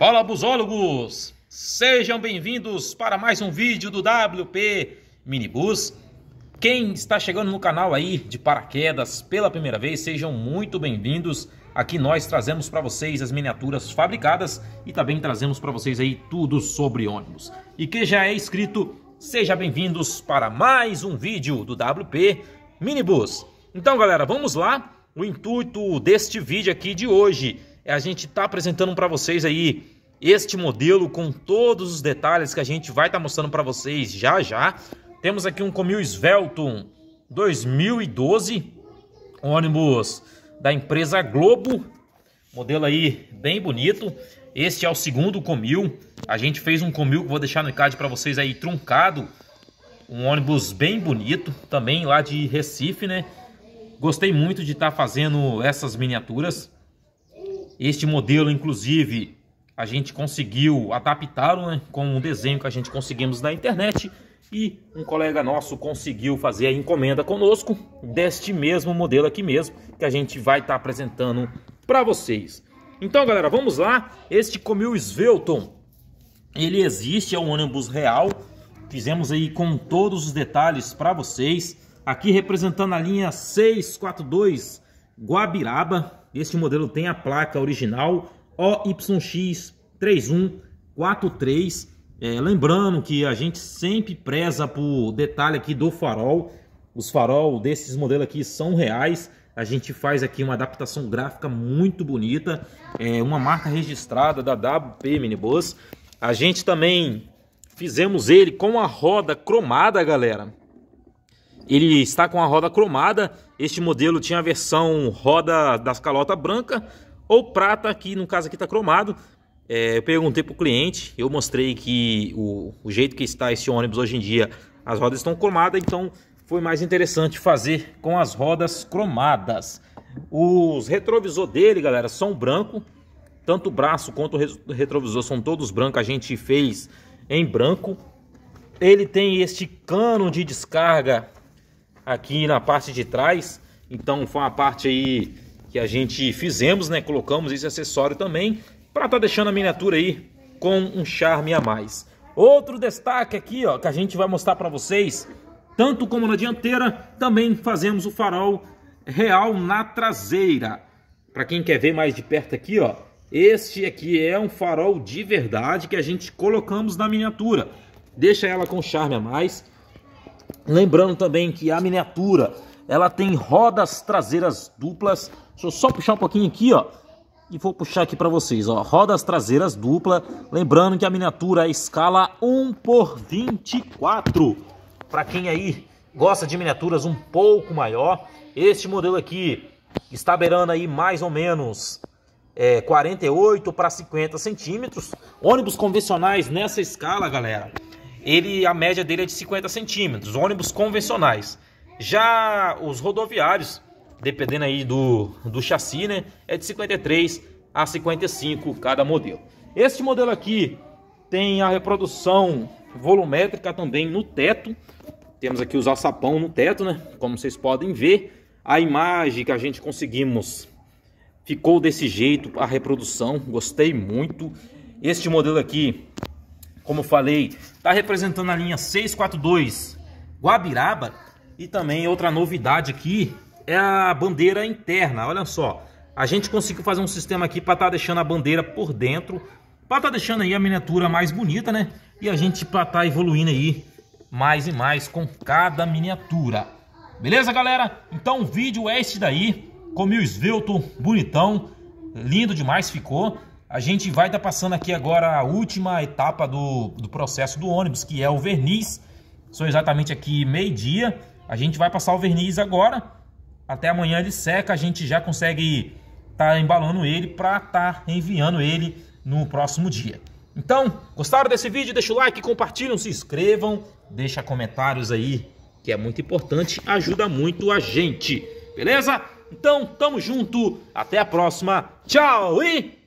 Fala, busólogos! Sejam bem-vindos para mais um vídeo do WP Minibus. Quem está chegando no canal aí de paraquedas pela primeira vez, sejam muito bem-vindos. Aqui nós trazemos para vocês as miniaturas fabricadas e também trazemos para vocês aí tudo sobre ônibus. E quem já é inscrito, seja bem-vindos para mais um vídeo do WP Minibus. Então, galera, vamos lá. O intuito deste vídeo aqui de hoje é a gente está tá apresentando para vocês aí este modelo com todos os detalhes que a gente vai estar tá mostrando para vocês já já. Temos aqui um Comil Svelton 2012, ônibus da empresa Globo, modelo aí bem bonito. Este é o segundo Comil, a gente fez um Comil que vou deixar no card para vocês aí truncado, um ônibus bem bonito, também lá de Recife, né? Gostei muito de estar tá fazendo essas miniaturas. Este modelo, inclusive, a gente conseguiu adaptá-lo né, com um desenho que a gente conseguimos da internet e um colega nosso conseguiu fazer a encomenda conosco deste mesmo modelo aqui mesmo que a gente vai estar tá apresentando para vocês. Então, galera, vamos lá. Este Comil Svelton, ele existe, é um ônibus real. Fizemos aí com todos os detalhes para vocês. Aqui representando a linha 642 Guabiraba. Este modelo tem a placa original OYX3143. É, lembrando que a gente sempre preza por detalhe aqui do farol. Os farol desses modelos aqui são reais. A gente faz aqui uma adaptação gráfica muito bonita. É uma marca registrada da WP Minibus. A gente também fizemos ele com a roda cromada, galera. Ele está com a roda cromada. Este modelo tinha a versão roda das calota branca ou prata, que no caso aqui está cromado. É, eu perguntei para o cliente, eu mostrei que o, o, jeito que está esse ônibus hoje em dia, as rodas estão cromadas, então foi mais interessante fazer com as rodas cromadas. Os retrovisor dele, galera, são branco. Tanto o braço quanto o retrovisor são todos brancos. A gente fez em branco. Ele tem este cano de descarga aqui na parte de trás. Então foi uma parte aí que a gente fizemos, né? Colocamos esse acessório também para estar tá deixando a miniatura aí com um charme a mais. Outro destaque aqui, ó, que a gente vai mostrar para vocês, tanto como na dianteira, também fazemos o farol real na traseira. Para quem quer ver mais de perto aqui, ó, este aqui é um farol de verdade que a gente colocamos na miniatura. Deixa ela com charme a mais. Lembrando também que a miniatura ela tem rodas traseiras duplas. Deixa eu só puxar um pouquinho aqui, ó. E vou puxar aqui para vocês, ó. Rodas traseiras dupla. Lembrando que a miniatura é escala 1 por 24. Para quem aí gosta de miniaturas um pouco maior, este modelo aqui está beirando aí mais ou menos é, 48 para 50 centímetros. Ônibus convencionais nessa escala, galera, ele a média dele é de 50 centímetros, ônibus convencionais. Já os rodoviários, dependendo aí do, do chassi, né, é de 53 a 55 cada modelo. Este modelo aqui tem a reprodução volumétrica também no teto. Temos aqui os açapão no teto, né? Como vocês podem ver, a imagem que a gente conseguimos ficou desse jeito, a reprodução, gostei muito. Este modelo aqui como falei, está representando a linha 642 Guabiraba. E também outra novidade aqui é a bandeira interna, olha só. A gente conseguiu fazer um sistema aqui para estar tá deixando a bandeira por dentro, para estar tá deixando aí a miniatura mais bonita, né? E a gente para estar tá evoluindo aí mais e mais com cada miniatura. Beleza, galera? Então o vídeo é esse daí, com o esvelto, bonitão, lindo demais ficou. A gente vai estar tá passando aqui agora a última etapa do, do processo do ônibus, que é o verniz. São exatamente aqui meio-dia. A gente vai passar o verniz agora. Até amanhã ele seca, a gente já consegue estar tá embalando ele para estar tá enviando ele no próximo dia. Então, gostaram desse vídeo? Deixa o like, compartilham, se inscrevam, deixa comentários aí, que é muito importante, ajuda muito a gente, beleza? Então, tamo junto, até a próxima, tchau e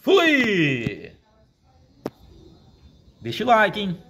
Fui! Deixa o like, hein?